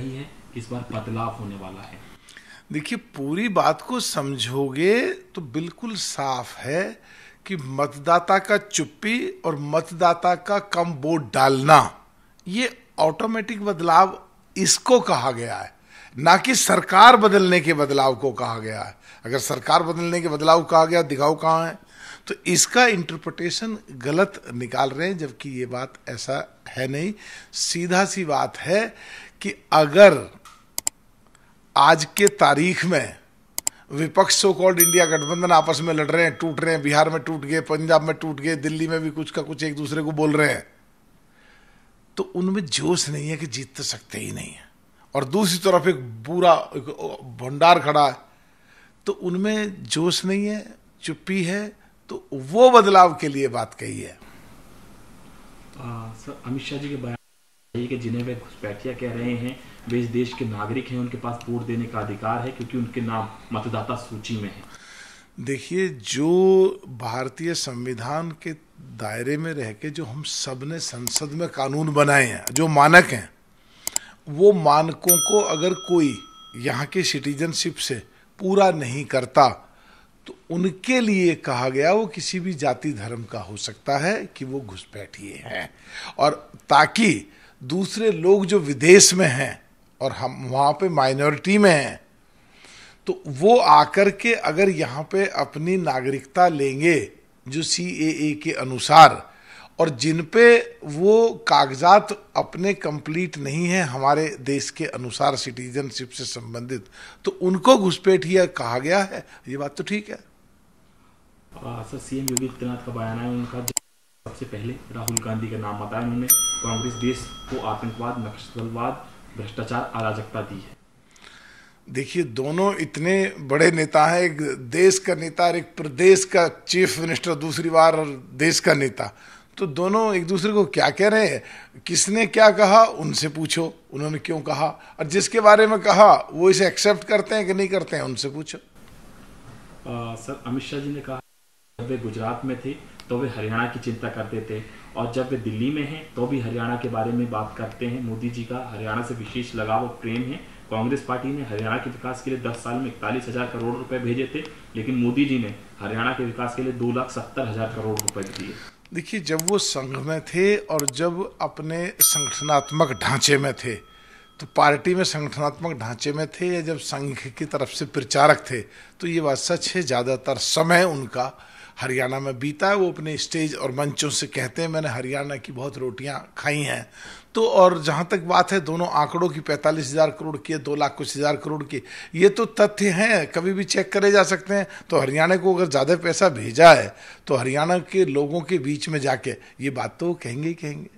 नहीं है इस बार बदलाव होने वाला है देखिए पूरी बात को समझोगे तो बिल्कुल साफ है कि मतदाता का चुप्पी और मतदाता का कम वोट डालना ये ऑटोमेटिक बदलाव इसको कहा गया है ना कि सरकार बदलने के बदलाव को कहा गया है अगर सरकार बदलने के बदलाव कहा गया दिखाओ कहाँ है तो इसका इंटरप्रटेशन गलत निकाल रहे हैं जबकि ये बात ऐसा है नहीं सीधा सी बात है कि अगर आज के तारीख में विपक्ष सो कॉल्ड इंडिया गठबंधन आपस में लड़ रहे हैं टूट रहे हैं बिहार में टूट गए पंजाब में टूट गए दिल्ली में भी कुछ का कुछ एक दूसरे को बोल रहे हैं तो उनमें जोश नहीं है कि जीत तो सकते ही नहीं है और दूसरी तरफ एक बुरा भंडार खड़ा है तो उनमें जोश नहीं है चुप्पी है तो वो बदलाव के लिए बात कही है अमित शाह जी के बयान के जिन्हें वे घुसपैठिया कह रहे हैं वे इस देश के नागरिक हैं उनके पास वोट देने का अधिकार है क्योंकि उनके नाम मतदाता सूची में है देखिए जो भारतीय संविधान के दायरे में रह के जो हम सब ने संसद में कानून बनाए हैं जो मानक हैं वो मानकों को अगर कोई यहाँ के सिटीजनशिप से पूरा नहीं करता तो उनके लिए कहा गया वो किसी भी जाति धर्म का हो सकता है कि वो घुसपैठिए हैं और ताकि दूसरे लोग जो विदेश में हैं और हम वहाँ पे माइनॉरिटी में हैं तो वो आकर के अगर यहाँ पे अपनी नागरिकता लेंगे जो सी के अनुसार और जिन पे वो कागजात अपने कंप्लीट नहीं है हमारे देश के अनुसार सिटीजनशिप से संबंधित तो उनको घुसपैठ कहा गया है ये बात तो ठीक है सर सीएम योगी आदित्यनाथ का बयान है उनका सबसे पहले राहुल गांधी का नाम बताया उन्होंने कांग्रेस देश को आतंकवाद नक्सलवाद भ्रष्टाचार अराजकता दी है देखिए दोनों इतने बड़े नेता हैं एक देश का नेता और एक प्रदेश का चीफ मिनिस्टर दूसरी बार और देश का नेता तो दोनों एक दूसरे को क्या कह रहे हैं किसने क्या कहा उनसे पूछो उन्होंने क्यों कहा और जिसके बारे में कहा वो इसे एक्सेप्ट करते हैं कि नहीं करते हैं उनसे पूछो आ, सर अमित शाह जी ने कहा जब वे गुजरात में थे तो वे हरियाणा की चिंता करते थे और जब वे दिल्ली में हैं तो भी हरियाणा के बारे में बात करते हैं मोदी जी का हरियाणा से विशेष लगाव और प्रेम है कांग्रेस पार्टी ने हरियाणा के विकास के लिए 10 साल में इकतालीस हजार करोड़ रुपए भेजे थे लेकिन मोदी जी ने हरियाणा के विकास के लिए दो लाख सत्तर हजार करोड़ रुपए दिए देखिए जब वो संघ में थे और जब अपने संगठनात्मक ढांचे में थे तो पार्टी में संगठनात्मक ढांचे में थे या जब संघ की तरफ से प्रचारक थे तो ये बात सच है ज़्यादातर समय उनका हरियाणा में बीता है वो अपने स्टेज और मंचों से कहते हैं मैंने हरियाणा की बहुत रोटियां खाई हैं तो और जहाँ तक बात है दोनों आंकड़ों की पैंतालीस हज़ार करोड़ की है दो लाख कुछ हज़ार करोड़ की ये तो तथ्य हैं कभी भी चेक करे जा सकते हैं तो हरियाणा को अगर ज़्यादा पैसा भेजा है तो हरियाणा के लोगों के बीच में जाके ये बात तो कहेंगे ही कहेंगे